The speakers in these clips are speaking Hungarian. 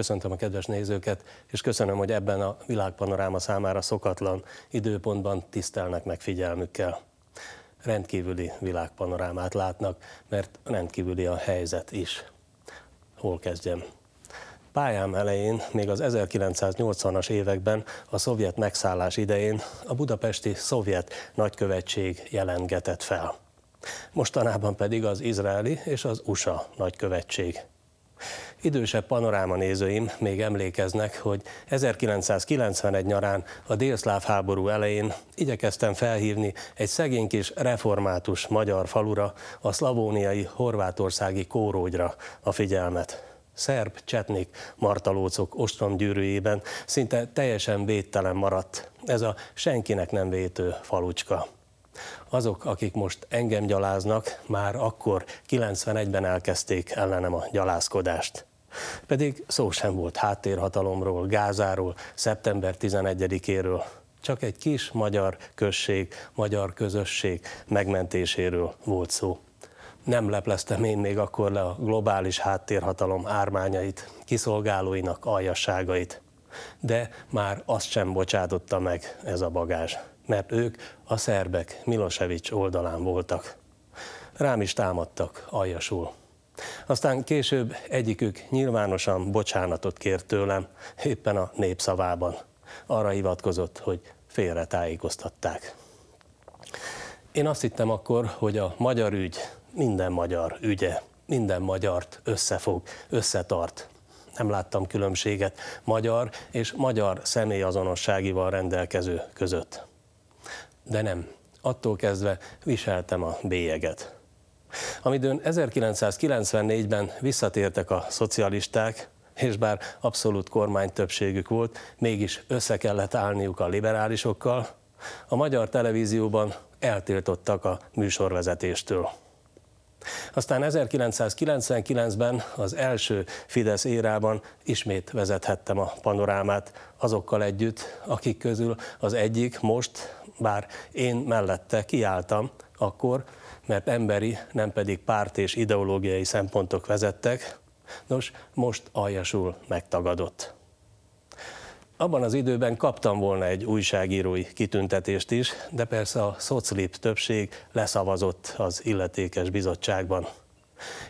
Köszöntöm a kedves nézőket, és köszönöm, hogy ebben a világpanoráma számára szokatlan időpontban tisztelnek meg figyelmükkel. Rendkívüli világpanorámát látnak, mert rendkívüli a helyzet is. Hol kezdjem? Pályám elején, még az 1980-as években, a szovjet megszállás idején a budapesti szovjet nagykövetség jelengetett fel. Mostanában pedig az izraeli és az USA nagykövetség Idősebb panoráma nézőim még emlékeznek, hogy 1991 nyarán a délszláv háború elején igyekeztem felhívni egy szegény kis református magyar falura, a szlavóniai horvátországi kórógyra a figyelmet szerb csetnik martalócok ostromgyűrűjében szinte teljesen védtelen maradt ez a senkinek nem vétő falucska. Azok, akik most engem gyaláznak, már akkor 91-ben elkezdték ellenem a gyalázkodást. Pedig szó sem volt háttérhatalomról, Gázáról, szeptember 11-éről, csak egy kis magyar község, magyar közösség megmentéséről volt szó. Nem lepleztem én még akkor le a globális háttérhatalom ármányait, kiszolgálóinak aljasságait. De már azt sem bocsátotta meg ez a bagázs, mert ők a szerbek Milosevic oldalán voltak. Rám is támadtak aljasul. Aztán később egyikük nyilvánosan bocsánatot kért tőlem, éppen a népszavában. Arra hivatkozott, hogy félretájékoztatták. Én azt hittem akkor, hogy a magyar ügy minden magyar ügye, minden magyart összefog, összetart. Nem láttam különbséget magyar és magyar személyazonosságival rendelkező között. De nem, attól kezdve viseltem a bélyeget amidőn 1994-ben visszatértek a szocialisták, és bár abszolút kormány többségük volt, mégis össze kellett állniuk a liberálisokkal, a magyar televízióban eltiltottak a műsorvezetéstől. Aztán 1999-ben az első Fidesz érában ismét vezethettem a panorámát azokkal együtt, akik közül az egyik most, bár én mellette kiálltam, akkor mert emberi, nem pedig párt és ideológiai szempontok vezettek, nos, most aljasul megtagadott. Abban az időben kaptam volna egy újságírói kitüntetést is, de persze a szoclip többség leszavazott az illetékes bizottságban.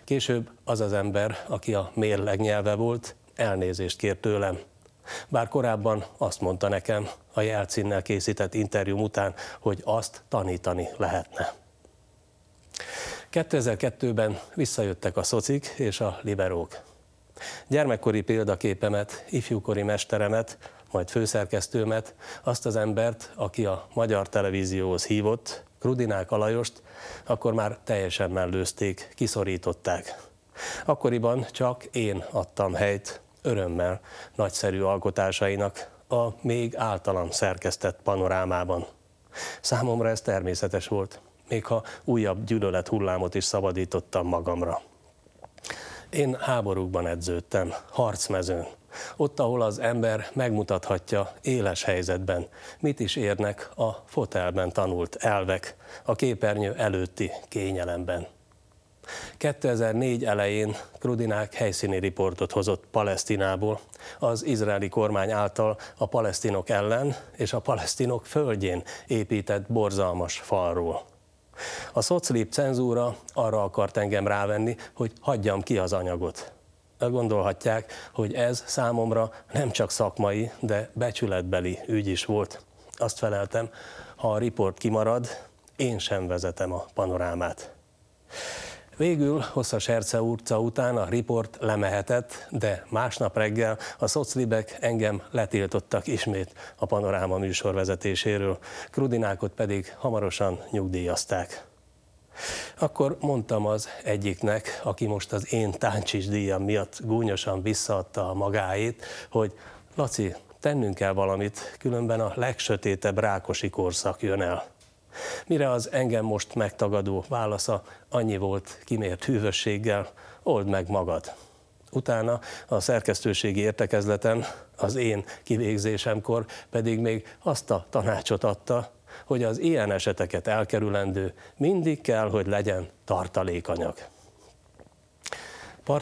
Később az az ember, aki a mérleg nyelve volt, elnézést kért tőlem. Bár korábban azt mondta nekem a jelcinnel készített interjúm után, hogy azt tanítani lehetne. 2002-ben visszajöttek a szocik és a liberók. Gyermekkori példaképemet, ifjúkori mesteremet, majd főszerkesztőmet, azt az embert, aki a magyar televízióhoz hívott, Krudinák Alajost, akkor már teljesen mellőzték, kiszorították. Akkoriban csak én adtam helyt, örömmel, nagyszerű alkotásainak, a még általam szerkesztett panorámában. Számomra ez természetes volt még ha újabb gyűlölet hullámot is szabadítottam magamra. Én háborúkban edződtem, harcmezőn. Ott, ahol az ember megmutathatja éles helyzetben, mit is érnek a fotelben tanult elvek, a képernyő előtti kényelemben. 2004 elején Krudinák helyszíni riportot hozott Palesztinából, az izraeli kormány által a palesztinok ellen és a palesztinok földjén épített borzalmas falról. A szoclip cenzúra arra akart engem rávenni, hogy hagyjam ki az anyagot. Gondolhatják, hogy ez számomra nem csak szakmai, de becsületbeli ügy is volt. Azt feleltem, ha a riport kimarad, én sem vezetem a panorámát. Végül hosszas Herce utca után a riport lemehetett, de másnap reggel a szoclibek engem letiltottak ismét a panoráma műsor vezetéséről, Krudinákot pedig hamarosan nyugdíjazták. Akkor mondtam az egyiknek, aki most az én táncsis díjam miatt gúnyosan visszaadta a magáét, hogy Laci, tennünk kell valamit, különben a legsötétebb rákosi korszak jön el. Mire az engem most megtagadó válasza annyi volt kimért hűvösséggel, old meg magad. Utána a szerkesztőségi értekezleten, az én kivégzésemkor pedig még azt a tanácsot adta, hogy az ilyen eseteket elkerülendő mindig kell, hogy legyen tartalékanyag.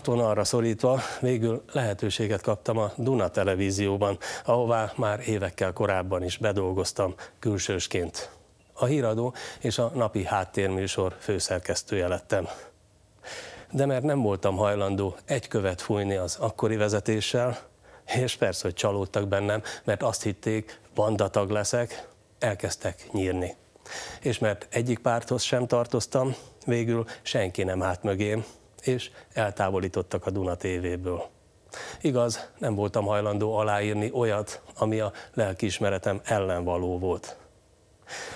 arra szorítva végül lehetőséget kaptam a Duna televízióban, ahová már évekkel korábban is bedolgoztam külsősként a híradó és a napi háttérműsor főszerkesztője lettem. De mert nem voltam hajlandó egy követ fújni az akkori vezetéssel, és persze, hogy csalódtak bennem, mert azt hitték, bandatag leszek, elkezdtek nyírni. És mert egyik párthoz sem tartoztam, végül senki nem állt mögém, és eltávolítottak a Duna tévéből. Igaz, nem voltam hajlandó aláírni olyat, ami a lelkiismeretem ellen való volt.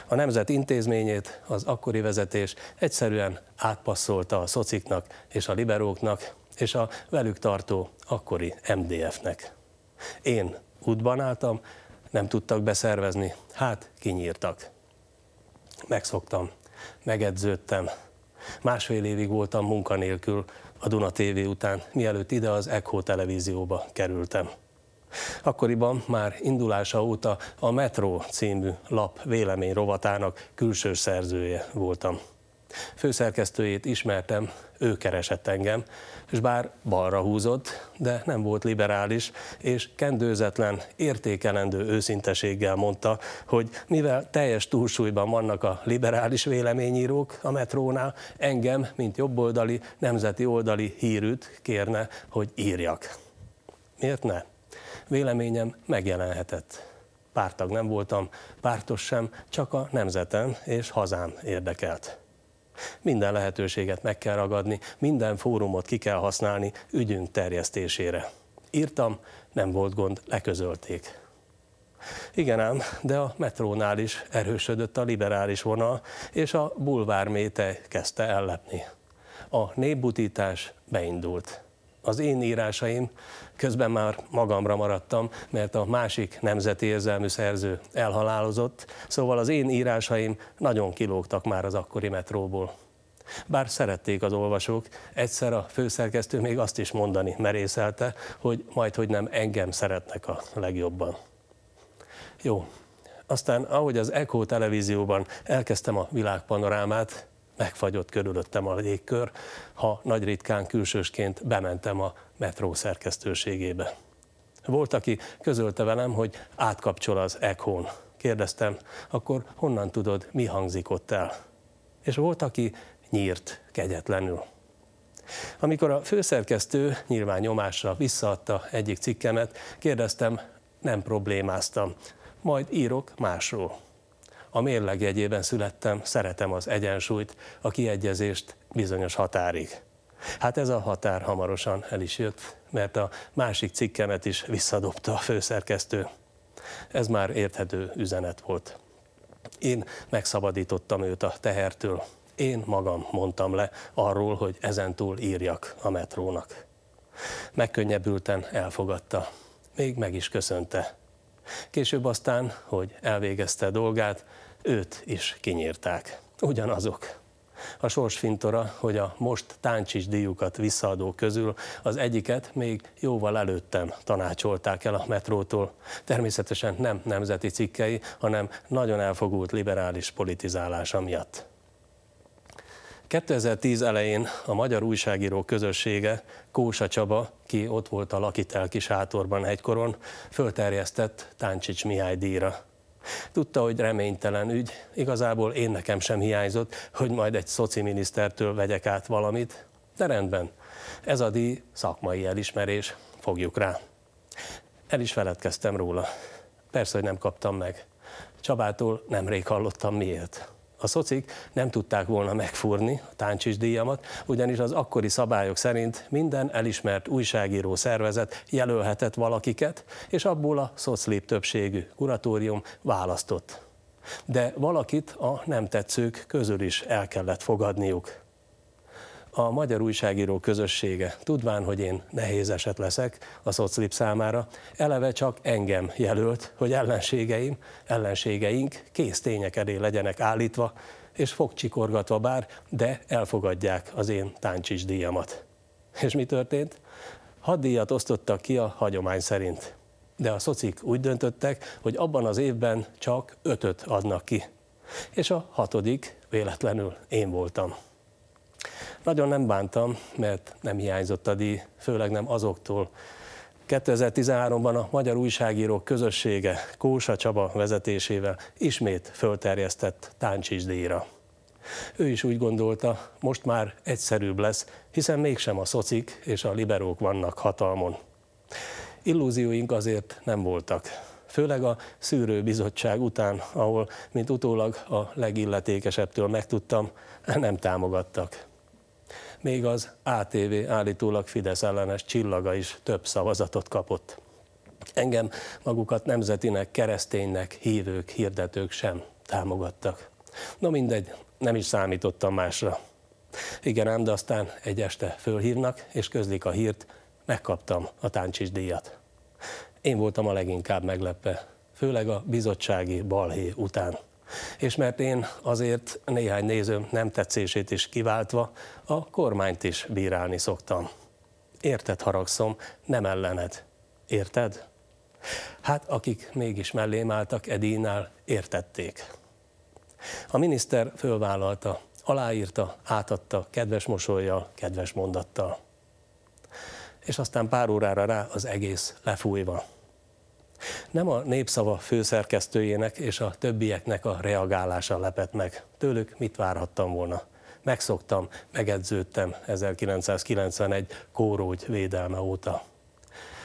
A nemzet intézményét az akkori vezetés egyszerűen átpasszolta a szociknak és a liberóknak, és a velük tartó akkori MDF-nek. Én útban álltam, nem tudtak beszervezni, hát kinyírtak. Megszoktam, megedződtem. Másfél évig voltam munkanélkül a Duna TV után, mielőtt ide az ECHO televízióba kerültem. Akkoriban már indulása óta a Metro című lap vélemény rovatának külső szerzője voltam. Főszerkesztőjét ismertem, ő keresett engem, és bár balra húzott, de nem volt liberális, és kendőzetlen, értékelendő őszinteséggel mondta, hogy mivel teljes túlsúlyban vannak a liberális véleményírók a metrónál, engem, mint jobboldali, nemzeti oldali hírűt kérne, hogy írjak. Miért ne? Véleményem megjelenhetett. Pártag nem voltam, pártos sem, csak a nemzetem és hazám érdekelt. Minden lehetőséget meg kell ragadni, minden fórumot ki kell használni ügyünk terjesztésére. Írtam, nem volt gond, leközölték. Igen ám, de a metrónál is erősödött a liberális vonal, és a bulvár méte kezdte ellepni. A népbutítás beindult az én írásaim közben már magamra maradtam, mert a másik nemzeti érzelmű szerző elhalálozott, szóval az én írásaim nagyon kilógtak már az akkori metróból. Bár szerették az olvasók, egyszer a főszerkesztő még azt is mondani merészelte, hogy majd, hogy nem engem szeretnek a legjobban. Jó, aztán ahogy az Echo televízióban elkezdtem a világpanorámát, megfagyott körülöttem a légkör, ha nagy ritkán külsősként bementem a metró szerkesztőségébe. Volt, aki közölte velem, hogy átkapcsol az ECHO-n. Kérdeztem, akkor honnan tudod, mi hangzik ott el? És volt, aki nyírt kegyetlenül. Amikor a főszerkesztő nyilván nyomásra visszaadta egyik cikkemet, kérdeztem, nem problémáztam, majd írok másról. A mérleg jegyében születtem, szeretem az egyensúlyt, a kiegyezést bizonyos határig. Hát ez a határ hamarosan el is jött, mert a másik cikkemet is visszadobta a főszerkesztő. Ez már érthető üzenet volt. Én megszabadítottam őt a tehertől. Én magam mondtam le arról, hogy ezentúl írjak a metrónak. Megkönnyebbülten elfogadta. Még meg is köszönte. Később aztán, hogy elvégezte dolgát, őt is kinyírták. Ugyanazok. A sorsfintora, hogy a most táncsis díjukat visszaadó közül az egyiket még jóval előttem tanácsolták el a metrótól. Természetesen nem nemzeti cikkei, hanem nagyon elfogult liberális politizálása miatt. 2010 elején a magyar újságíró közössége Kósa Csaba, ki ott volt a lakitelki sátorban egykoron, fölterjesztett Táncsics Mihály díjra. Tudta, hogy reménytelen ügy, igazából én nekem sem hiányzott, hogy majd egy szoci minisztertől vegyek át valamit, de rendben, ez a díj szakmai elismerés, fogjuk rá. El is feledkeztem róla. Persze, hogy nem kaptam meg. Csabától nemrég hallottam miért a szocik nem tudták volna megfúrni a táncsis díjamat, ugyanis az akkori szabályok szerint minden elismert újságíró szervezet jelölhetett valakiket, és abból a szoclép többségű kuratórium választott. De valakit a nem tetszők közül is el kellett fogadniuk a magyar újságíró közössége, tudván, hogy én nehéz eset leszek a szoclip számára, eleve csak engem jelölt, hogy ellenségeim, ellenségeink kész tények elé legyenek állítva, és fogcsikorgatva bár, de elfogadják az én táncsis díjamat. És mi történt? Hat díjat osztottak ki a hagyomány szerint. De a szocik úgy döntöttek, hogy abban az évben csak ötöt adnak ki. És a hatodik véletlenül én voltam. Nagyon nem bántam, mert nem hiányzott a díj, főleg nem azoktól. 2013-ban a Magyar Újságírók Közössége Kósa Csaba vezetésével ismét fölterjesztett Táncsis díjra. Ő is úgy gondolta, most már egyszerűbb lesz, hiszen mégsem a szocik és a liberók vannak hatalmon. Illúzióink azért nem voltak. Főleg a szűrőbizottság után, ahol, mint utólag a legilletékesebbtől megtudtam, nem támogattak még az ATV állítólag Fidesz ellenes csillaga is több szavazatot kapott. Engem magukat nemzetinek, kereszténynek, hívők, hirdetők sem támogattak. Na mindegy, nem is számítottam másra. Igen ám, de aztán egy este fölhívnak, és közlik a hírt, megkaptam a táncsis díjat. Én voltam a leginkább meglepve, főleg a bizottsági balhé után és mert én azért néhány nézőm nem tetszését is kiváltva a kormányt is bírálni szoktam. Érted haragszom, nem ellened. Érted? Hát akik mégis mellém álltak Edinál, értették. A miniszter fölvállalta, aláírta, átadta, kedves mosolyjal, kedves mondattal. És aztán pár órára rá az egész lefújva. Nem a népszava főszerkesztőjének és a többieknek a reagálása lepett meg. Tőlük mit várhattam volna? Megszoktam, megedződtem 1991 kórógy védelme óta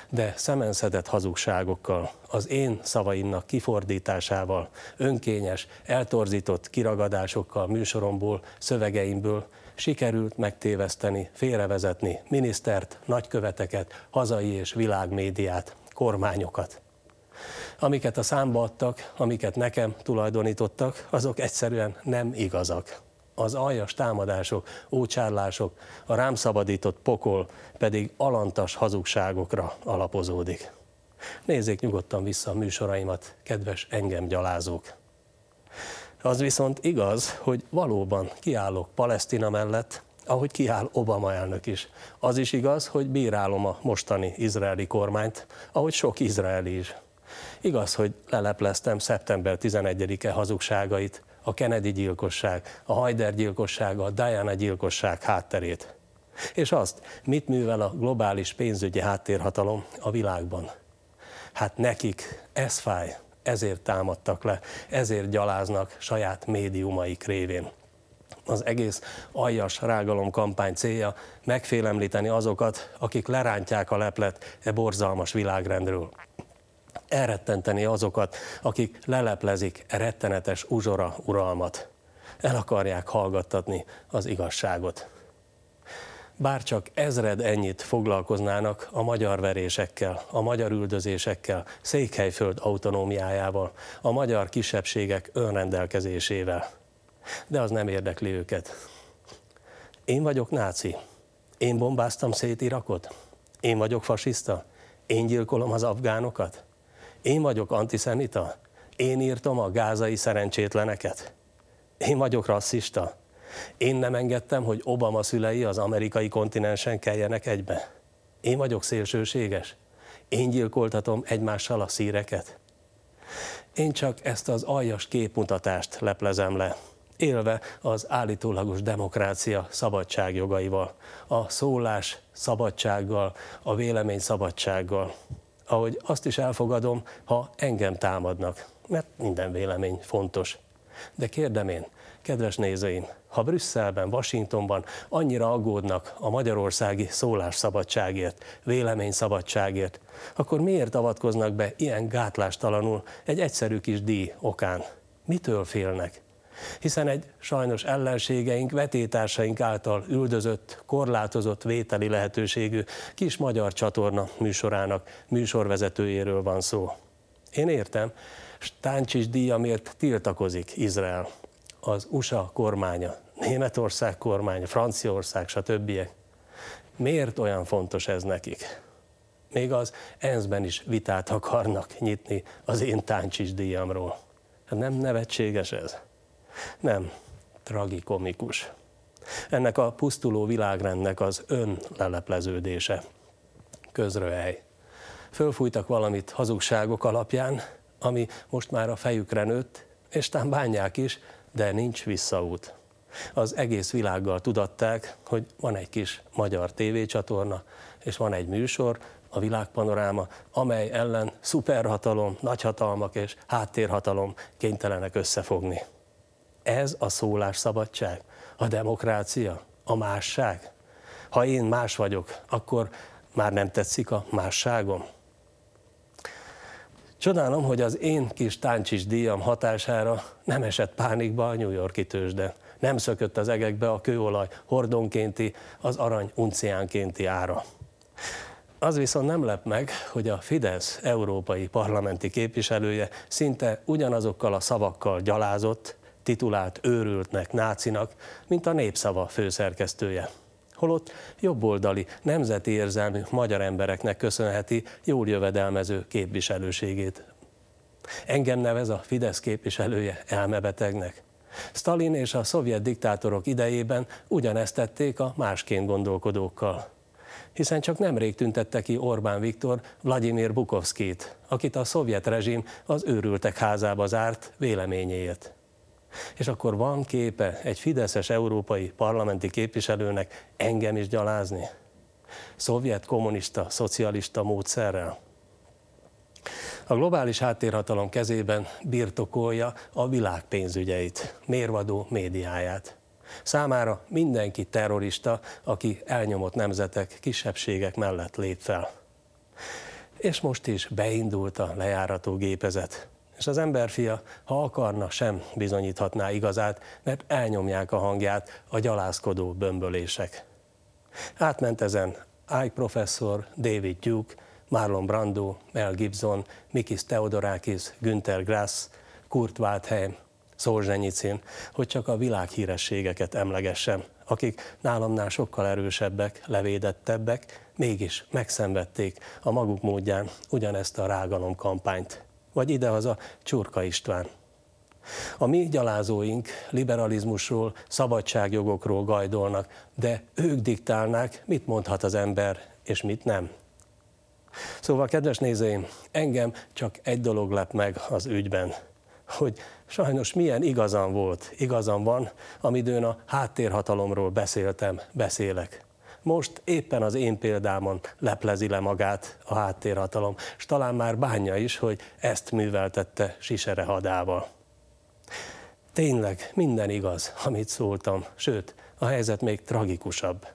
de szemenszedett hazugságokkal, az én szavaimnak kifordításával, önkényes, eltorzított kiragadásokkal műsoromból, szövegeimből sikerült megtéveszteni, félrevezetni minisztert, nagyköveteket, hazai és világmédiát, kormányokat amiket a számba adtak, amiket nekem tulajdonítottak, azok egyszerűen nem igazak. Az aljas támadások, ócsárlások, a rám szabadított pokol pedig alantas hazugságokra alapozódik. Nézzék nyugodtan vissza a műsoraimat, kedves engem gyalázók! Az viszont igaz, hogy valóban kiállok Palesztina mellett, ahogy kiáll Obama elnök is. Az is igaz, hogy bírálom a mostani izraeli kormányt, ahogy sok izraeli is. Igaz, hogy lelepleztem szeptember 11-e hazugságait, a Kennedy gyilkosság, a Hajder gyilkossága, a Diana gyilkosság hátterét. És azt, mit művel a globális pénzügyi háttérhatalom a világban. Hát nekik ez fáj, ezért támadtak le, ezért gyaláznak saját médiumaik révén. Az egész aljas rágalom kampány célja megfélemlíteni azokat, akik lerántják a leplet e borzalmas világrendről elrettenteni azokat, akik leleplezik rettenetes uzsora uralmat. El akarják hallgattatni az igazságot. Bár csak ezred ennyit foglalkoznának a magyar verésekkel, a magyar üldözésekkel, Székelyföld autonómiájával, a magyar kisebbségek önrendelkezésével. De az nem érdekli őket. Én vagyok náci. Én bombáztam szét Irakot. Én vagyok fasiszta. Én gyilkolom az afgánokat. Én vagyok antiszemita? Én írtam a gázai szerencsétleneket? Én vagyok rasszista? Én nem engedtem, hogy Obama szülei az amerikai kontinensen keljenek egybe? Én vagyok szélsőséges? Én gyilkoltatom egymással a szíreket? Én csak ezt az aljas képmutatást leplezem le, élve az állítólagos demokrácia szabadságjogaival, a szólás szabadsággal, a vélemény szabadsággal ahogy azt is elfogadom, ha engem támadnak, mert minden vélemény fontos. De kérdem én, kedves nézőim, ha Brüsszelben, Washingtonban annyira aggódnak a magyarországi szólásszabadságért, véleményszabadságért, akkor miért avatkoznak be ilyen gátlástalanul egy egyszerű kis díj okán? Mitől félnek? hiszen egy sajnos ellenségeink, vetétársaink által üldözött, korlátozott vételi lehetőségű kis magyar csatorna műsorának műsorvezetőjéről van szó. Én értem, Stáncsis díjamért tiltakozik Izrael, az USA kormánya, Németország kormánya, Franciaország, stb. Miért olyan fontos ez nekik? Még az ENSZ-ben is vitát akarnak nyitni az én táncsis díjamról. Hát nem nevetséges ez? Nem, tragikomikus. Ennek a pusztuló világrendnek az ön lelepleződése. Közröhely. Fölfújtak valamit hazugságok alapján, ami most már a fejükre nőtt, és tán bánják is, de nincs visszaút. Az egész világgal tudatták, hogy van egy kis magyar tévécsatorna, és van egy műsor, a világpanoráma, amely ellen szuperhatalom, nagyhatalmak és háttérhatalom kénytelenek összefogni. Ez a szólásszabadság, a demokrácia, a másság. Ha én más vagyok, akkor már nem tetszik a másságom. Csodálom, hogy az én kis táncsis díjam hatására nem esett pánikba a New Yorki tőzsde. Nem szökött az egekbe a kőolaj hordonkénti, az arany unciánkénti ára. Az viszont nem lep meg, hogy a Fidesz európai parlamenti képviselője szinte ugyanazokkal a szavakkal gyalázott, titulált őrültnek, nácinak, mint a népszava főszerkesztője. Holott jobboldali, nemzeti érzelmű magyar embereknek köszönheti jól jövedelmező képviselőségét. Engem nevez a Fidesz képviselője elmebetegnek. Stalin és a szovjet diktátorok idejében ugyanezt tették a másként gondolkodókkal. Hiszen csak nemrég tüntette ki Orbán Viktor Vladimir Bukovskit, akit a szovjet rezsim az őrültek házába zárt véleményéért. És akkor van képe egy fideszes európai parlamenti képviselőnek engem is gyalázni? Szovjet, kommunista, szocialista módszerrel? A globális háttérhatalom kezében birtokolja a világ pénzügyeit, mérvadó médiáját. Számára mindenki terrorista, aki elnyomott nemzetek, kisebbségek mellett lép fel. És most is beindult a lejárató gépezet. És az emberfia, ha akarna, sem bizonyíthatná igazát, mert elnyomják a hangját a gyalázkodó bömbölések. Átment ezen Ike professzor, David Duke, Marlon Brando, Mel Gibson, Mikis Theodorakis, Günther Grass, Kurt Waldheim, Szolzsenyicin, hogy csak a világhírességeket emlegessem, akik nálamnál sokkal erősebbek, levédettebbek, mégis megszenvedték a maguk módján ugyanezt a rágalom kampányt vagy idehaza Csurka István. A mi gyalázóink liberalizmusról, szabadságjogokról gajdolnak, de ők diktálnák, mit mondhat az ember, és mit nem. Szóval, kedves nézőim, engem csak egy dolog lep meg az ügyben, hogy sajnos milyen igazam volt, igazam van, amidőn a háttérhatalomról beszéltem, beszélek. Most éppen az én példámon leplezi le magát a háttérhatalom, és talán már bánja is, hogy ezt műveltette sisere hadával. Tényleg minden igaz, amit szóltam, sőt, a helyzet még tragikusabb.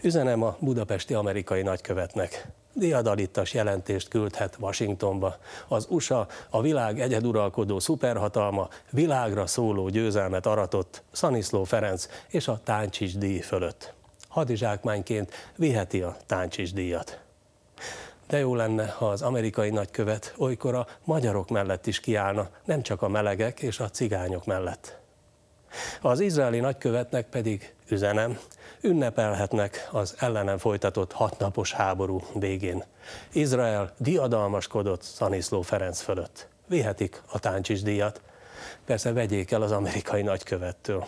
Üzenem a budapesti amerikai nagykövetnek diadalittas jelentést küldhet Washingtonba. Az USA, a világ egyeduralkodó szuperhatalma, világra szóló győzelmet aratott Szaniszló Ferenc és a Táncsics díj fölött. Hadizsákmányként viheti a Táncsics díjat. De jó lenne, ha az amerikai nagykövet olykor a magyarok mellett is kiállna, nem csak a melegek és a cigányok mellett. Az izraeli nagykövetnek pedig üzenem, ünnepelhetnek az ellenem folytatott hatnapos háború végén. Izrael diadalmaskodott Szaniszló Ferenc fölött. Vihetik a táncsis díjat. Persze vegyék el az amerikai nagykövettől.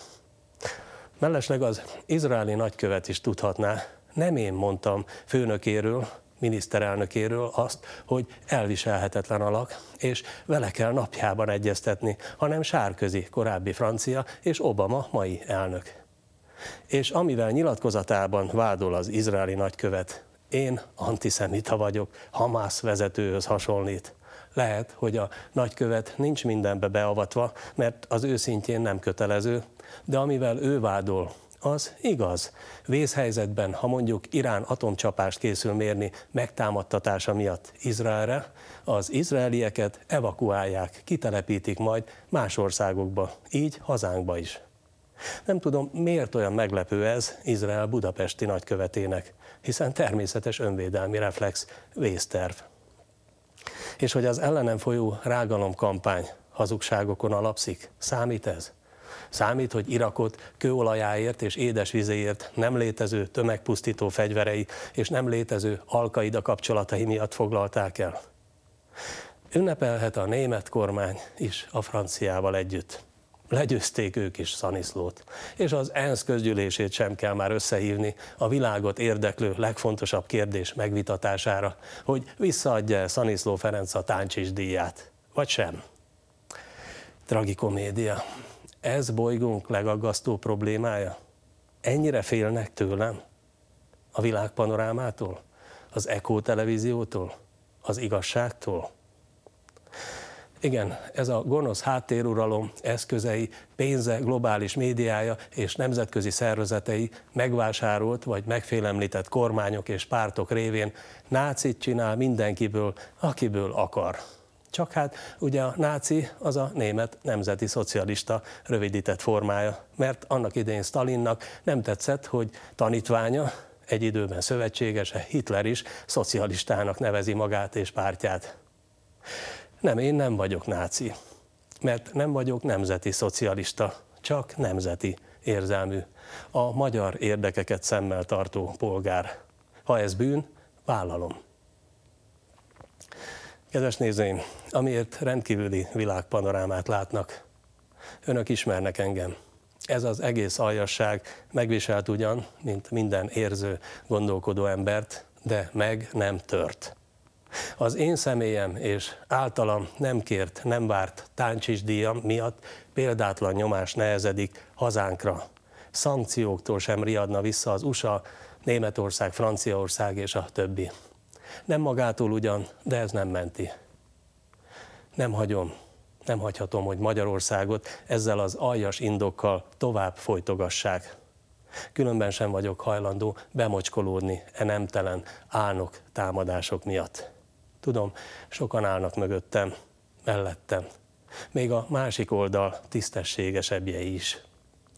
Mellesleg az izraeli nagykövet is tudhatná, nem én mondtam főnökéről, miniszterelnökéről azt, hogy elviselhetetlen alak, és vele kell napjában egyeztetni, hanem Sárközi, korábbi francia, és Obama, mai elnök. És amivel nyilatkozatában vádol az izraeli nagykövet, én antiszemita vagyok, Hamász vezetőhöz hasonlít. Lehet, hogy a nagykövet nincs mindenbe beavatva, mert az őszintjén nem kötelező, de amivel ő vádol, az igaz. Vészhelyzetben, ha mondjuk Irán atomcsapást készül mérni megtámadtatása miatt Izraelre, az izraelieket evakuálják, kitelepítik majd más országokba, így hazánkba is. Nem tudom, miért olyan meglepő ez Izrael budapesti nagykövetének, hiszen természetes önvédelmi reflex, vészterv. És hogy az ellenem folyó rágalomkampány hazugságokon alapszik, számít ez? Számít, hogy Irakot kőolajáért és édesvizéért nem létező tömegpusztító fegyverei és nem létező alkaida kapcsolatai miatt foglalták el. Ünnepelhet a német kormány is a franciával együtt. Legyőzték ők is Szaniszlót, és az ENSZ közgyűlését sem kell már összehívni a világot érdeklő legfontosabb kérdés megvitatására, hogy visszaadja-e Szaniszló Ferenc a Táncsis díját, vagy sem. Tragikomédia. Ez bolygónk legaggasztó problémája? Ennyire félnek tőlem? A világpanorámától, Az Eko televíziótól? Az igazságtól? Igen, ez a gonosz háttéruralom eszközei, pénze, globális médiája és nemzetközi szervezetei megvásárolt vagy megfélemlített kormányok és pártok révén nácit csinál mindenkiből, akiből akar. Csak hát ugye a náci az a német nemzeti szocialista rövidített formája, mert annak idején Stalinnak nem tetszett, hogy tanítványa, egy időben szövetségese, Hitler is szocialistának nevezi magát és pártját. Nem, én nem vagyok náci, mert nem vagyok nemzeti szocialista, csak nemzeti érzelmű, a magyar érdekeket szemmel tartó polgár. Ha ez bűn, vállalom. Kedves nézőim, amiért rendkívüli világpanorámát látnak. Önök ismernek engem. Ez az egész aljasság megviselt ugyan, mint minden érző, gondolkodó embert, de meg nem tört. Az én személyem és általam nem kért, nem várt táncsis díjam miatt példátlan nyomás nehezedik hazánkra. Szankcióktól sem riadna vissza az USA, Németország, Franciaország és a többi. Nem magától ugyan, de ez nem menti. Nem hagyom, nem hagyhatom, hogy Magyarországot ezzel az aljas indokkal tovább folytogassák. Különben sem vagyok hajlandó bemocskolódni e nemtelen álnok támadások miatt. Tudom, sokan állnak mögöttem, mellettem. Még a másik oldal tisztességesebbje is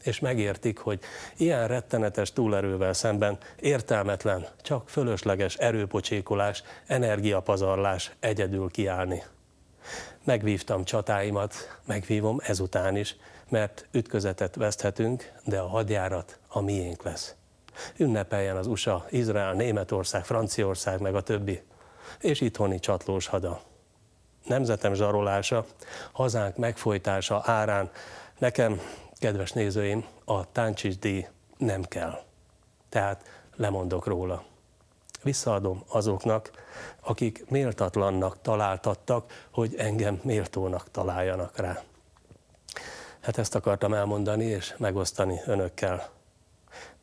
és megértik, hogy ilyen rettenetes túlerővel szemben értelmetlen, csak fölösleges erőpocsékolás, energiapazarlás egyedül kiállni. Megvívtam csatáimat, megvívom ezután is, mert ütközetet veszthetünk, de a hadjárat a miénk lesz. Ünnepeljen az USA, Izrael, Németország, Franciaország, meg a többi. És itthoni csatlós hada. Nemzetem zsarolása, hazánk megfojtása árán nekem kedves nézőim, a táncsis díj nem kell. Tehát lemondok róla. Visszaadom azoknak, akik méltatlannak találtattak, hogy engem méltónak találjanak rá. Hát ezt akartam elmondani és megosztani önökkel.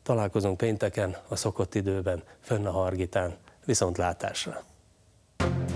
Találkozunk pénteken a szokott időben, fönn a Hargitán. Viszontlátásra! thank you